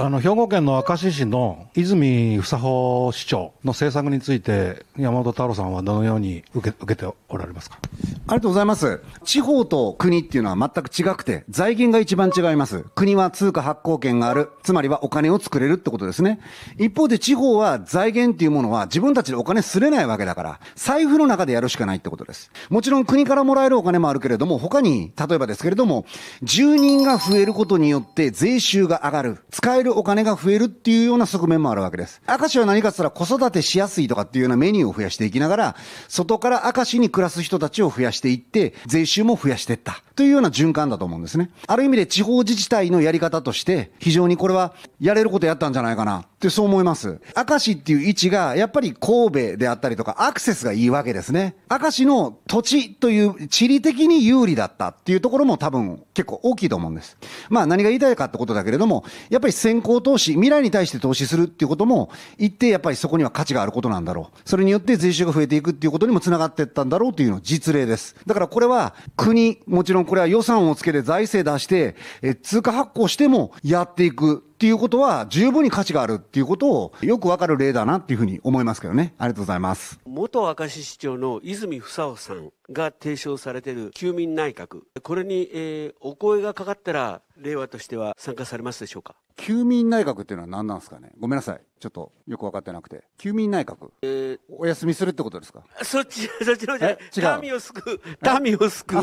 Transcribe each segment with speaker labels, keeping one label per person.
Speaker 1: あの兵庫県の明石市の泉房穂市長の政策について、山本太郎さんはどのように受け受けておられますかありがとうございます。地方と国っていうのは全く違くて、財源が一番違います。国は通貨発行権がある、つまりはお金を作れるってことですね。一方で地方は財源っていうものは自分たちでお金すれないわけだから、財布の中でやるしかないってことです。もちろん国からもらえるお金もあるけれども、他に、例えばですけれども、住人が増えることによって税収が上がる、使えるるお金が増えるっていうような側面もあるわけです。明石は何かって言ったら子育てしやすいとかっていうようなメニューを増やしていきながら、外から明石に暮らす人たちを増やしていって、税収も増やしていったというような循環だと思うんですね。ある意味で地方自治体のやり方として、非常にこれはやれることやったんじゃないかなってそう思います。明石っていう位置が、やっぱり神戸であったりとか、アクセスがいいわけですね。明石の土地という地理的に有利だったっていうところも多分結構大きいと思うんです。まあ何が言いたいかってことだけれども、やっぱり戦先行投資、未来に対して投資するっていうことも、一定やっぱりそこには価値があることなんだろう。それによって税収が増えていくっていうことにもつながっていったんだろうというの実例です。だからこれは国、もちろんこれは予算をつけて財政出して、え通貨発行してもやっていくっていうことは十分に価値があるっていうことをよくわかる例だなっていうふうに思いますけどね。ありがとうございます。
Speaker 2: 元明石市長の泉房夫さんが提唱されている休眠内閣。これに、えー、お声がかかったら令和としては参加されますでしょう
Speaker 1: か休眠内閣っていうのは何なんですかねごめんなさい。ちょっとよく分かってなくて休眠内閣、えー、お休みするってことですか
Speaker 2: そっちそっちのじゃ民を救う民を救う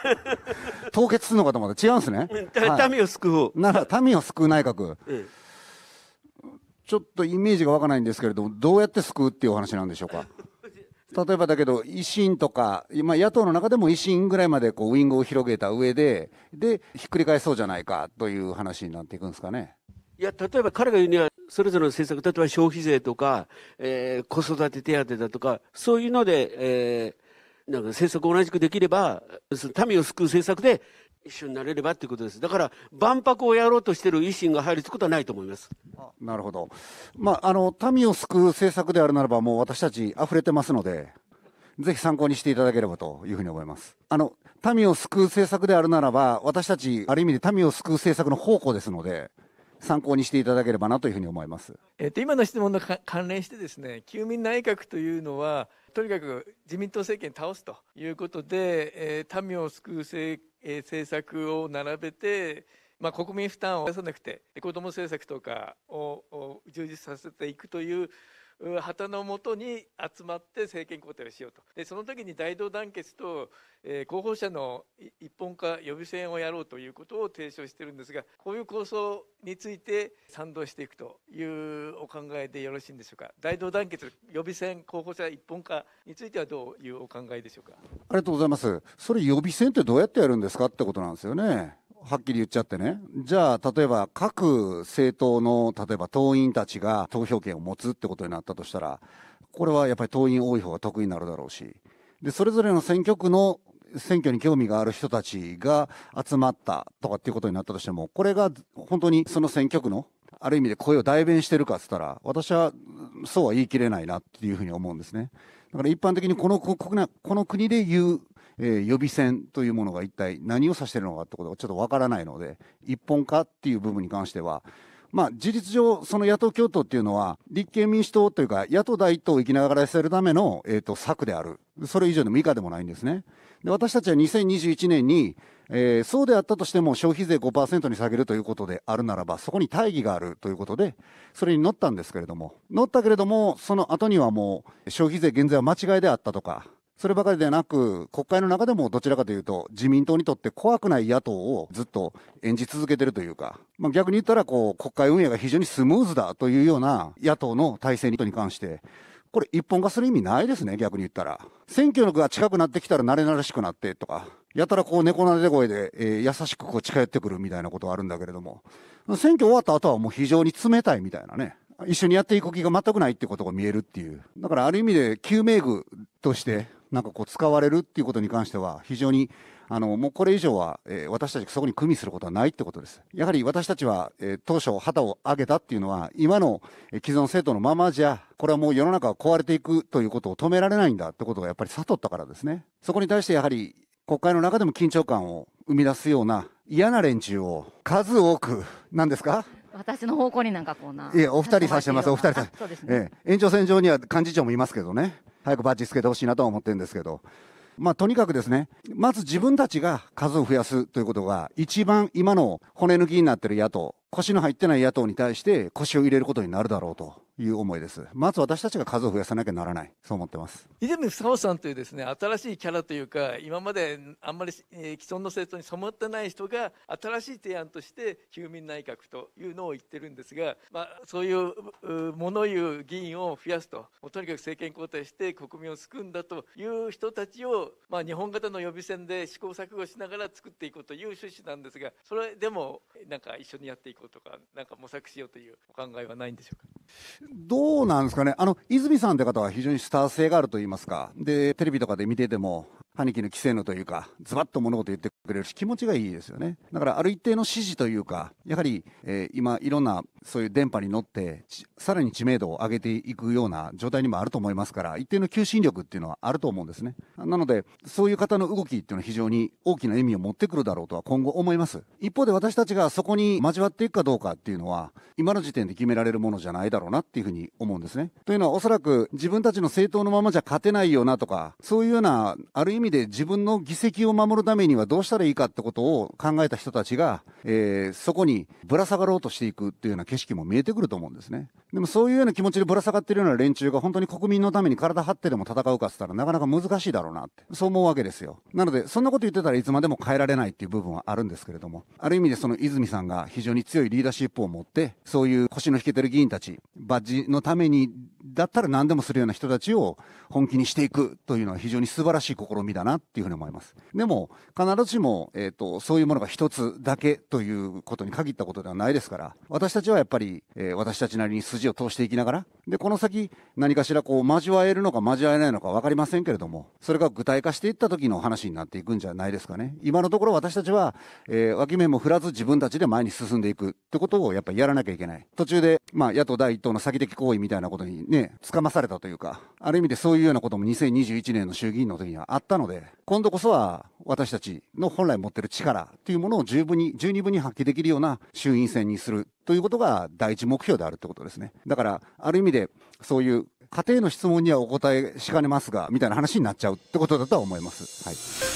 Speaker 1: 凍結するのかと思った違うんですね、はい、民を救うなら民を救う内閣、うん、ちょっとイメージが湧かないんですけれどもどうやって救うっていうお話なんでしょうか 例えばだけど維新とか、今野党の中でも維新ぐらいまでこうウイングを広げた上ででひっくり返そうじゃないかという話になっていくんですかね
Speaker 2: いや例えば彼が言うにはそれぞれの政策、例えば消費税とか、えー、子育て手当だとか、そういうので、えー、なんか政策を同じくできれば、その民を救う政策で一緒になれればということです。だから、万博をやろうとしている維新が入るということはないと思います。なるほど。
Speaker 1: まあ、あの、民を救う政策であるならば、もう私たち溢れてますので、ぜひ参考にしていただければというふうに思います。あの、民を救う政策であるならば、私たち、ある意味で民を救う政策の宝庫ですので、参考にしていただければなというふうに思います。
Speaker 2: えっ、ー、と、今の質問の関連してですね、休眠内閣というのは、とにかく自民党政権倒すということで、えー、民を救う政,、えー、政策を並べて、まあ、国民負担を出さなくて、子ども政策とかを充実させていくという旗のもとに集まって政権交代をしようとでその時に大同団結と、えー、候補者の一本化予備選をやろうということを提唱してるんですがこういう構想について賛同していくというお考えでよろしいんでしょうか大同団結予備選候補者一本化についてはどういうお考えでしょうかあ
Speaker 1: りがとうございますそれ予備選ってどうやってやるんですかってことなんですよねはっきり言っちゃってね、じゃあ、例えば各政党の、例えば党員たちが投票権を持つってことになったとしたら、これはやっぱり党員多い方が得になるだろうし、で、それぞれの選挙区の選挙に興味がある人たちが集まったとかっていうことになったとしても、これが本当にその選挙区の、ある意味で声を代弁してるかっつったら、私はそうは言い切れないなっていうふうに思うんですね。だから一般的にこの国この国で言うえ予備選というものが一体何を指しているのかということがちょっとわからないので、一本化っていう部分に関しては、まあ、事実上、その野党共闘っていうのは、立憲民主党というか、野党第一党を生きながらせるための、えーと策である、それ以上でも以下でもないんですね。で私たちは2021年に、えー、そうであったとしても消費税5%に下げるということであるならば、そこに大義があるということで、それに乗ったんですけれども、乗ったけれども、その後にはもう、消費税減税は間違いであったとか、そればかりでなく、国会の中でもどちらかというと、自民党にとって怖くない野党をずっと演じ続けてるというか、まあ、逆に言ったらこう、国会運営が非常にスムーズだというような野党の体制に関して、これ一本化する意味ないですね、逆に言ったら。選挙のが近くなってきたら慣れ慣れしくなってとか、やたらこう猫なで声で、えー、優しくこう近寄ってくるみたいなことはあるんだけれども、選挙終わった後はもう非常に冷たいみたいなね。一緒にやっていく気が全くないってことが見えるっていう。だからある意味で救命具としてなんかこう使われるっていうことに関しては非常にあのもうこれ以上は、えー、私たちそこに組みすることはないってことです。やはり私たちは、えー、当初旗を上げたっていうのは今の、え既存政党のままじゃこれはもう世の中が壊れていくということを止められないんだってことがやっぱり悟ったからですね。そこに対してやはり国会の中でも緊張感を生み出すような嫌な連中を数多く、何ですか私の方向になんかこうな。いや、お二人させてます、お二人さそうですね、ええ、延長線上には幹事長もいますけどね、早くバッジつけてほしいなとは思ってるんですけど、まあ、とにかくですね、まず自分たちが数を増やすということが、一番今の骨抜きになってる野党、腰の入ってない野党に対して腰を入れることになるだろうと。いう思いです。まず私たちが数を増やさなきゃならない、そう思ってます。
Speaker 2: 泉房穂さんというですね、新しいキャラというか、今まであんまり、えー、既存の政党に染まってない人が、新しい提案として、休眠内閣というのを言ってるんですが、まあ、そういう物言う議員を増やすと、とにかく政権交代して国民を救うんだという人たちを、まあ、日本型の予備選で試行錯誤しながら作っていこうという趣旨なんですが、それでも、なんか一緒にやっていこうとか、なんか模索しようというお考えはないんでしょうか。
Speaker 1: どうなんですかね、あの泉さんって方は非常にスター性があるといいますか、でテレビとかで見てても、兄貴の規制のというか、ズバッと物事言ってくれるし、気持ちがいいですよね。だから、ある一定の指示というか、やはり、えー、今、いろんな、そういう電波に乗って、さらに知名度を上げていくような状態にもあると思いますから、一定の求心力っていうのはあると思うんですね。なので、そういう方の動きっていうのは非常に大きな意味を持ってくるだろうとは今後思います。一方で私たちがそこに交わっていくかどうかっていうのは、今の時点で決められるものじゃないだろうなっていうふうに思うんですね。というのは、おそらく自分たちの政党のままじゃ勝てないよなとか、そういうような、ある意味味で自分の議席を守るためにはどうしたらいいかってことを考えた人たちが、えー、そこにぶら下がろうとしていくっていうような景色も見えてくると思うんですね。でもそういうような気持ちでぶら下がってるような連中が本当に国民のために体張ってでも戦うかっつったらなかなか難しいだろうなって、そう思うわけですよ。なので、そんなこと言ってたらいつまでも変えられないっていう部分はあるんですけれども、ある意味でその泉さんが非常に強いリーダーシップを持って、そういう腰の引けてる議員たち、バッジのためにだったら何でもするような人たちを本気にしていくというのは非常に素晴らしい試みだなっていうふうに思います。でも、必ずしも、えっ、ー、と、そういうものが一つだけということに限ったことではないですから、私たちはやっぱり、えー、私たちなりに筋を通していきながら、で、この先何かしらこう交わえるのか交わえないのか分かりませんけれども、それが具体化していった時の話になっていくんじゃないですかね。今のところ私たちは、えー、脇目も振らず自分たちで前に進んでいくってことをやっぱりやらなきゃいけない。途中で、まあ、野党第一党の先的行為みたいなことにね、ね、掴まされたというか、ある意味でそういうようなことも2021年の衆議院の時にはあったので、今度こそは私たちの本来持ってる力というものを十分に、十二分に発揮できるような衆院選にするということが第一目標であるってことですね。だから、ある意味でそういう家庭の質問にはお答えしかねますが、みたいな話になっちゃうってことだとは思います。はい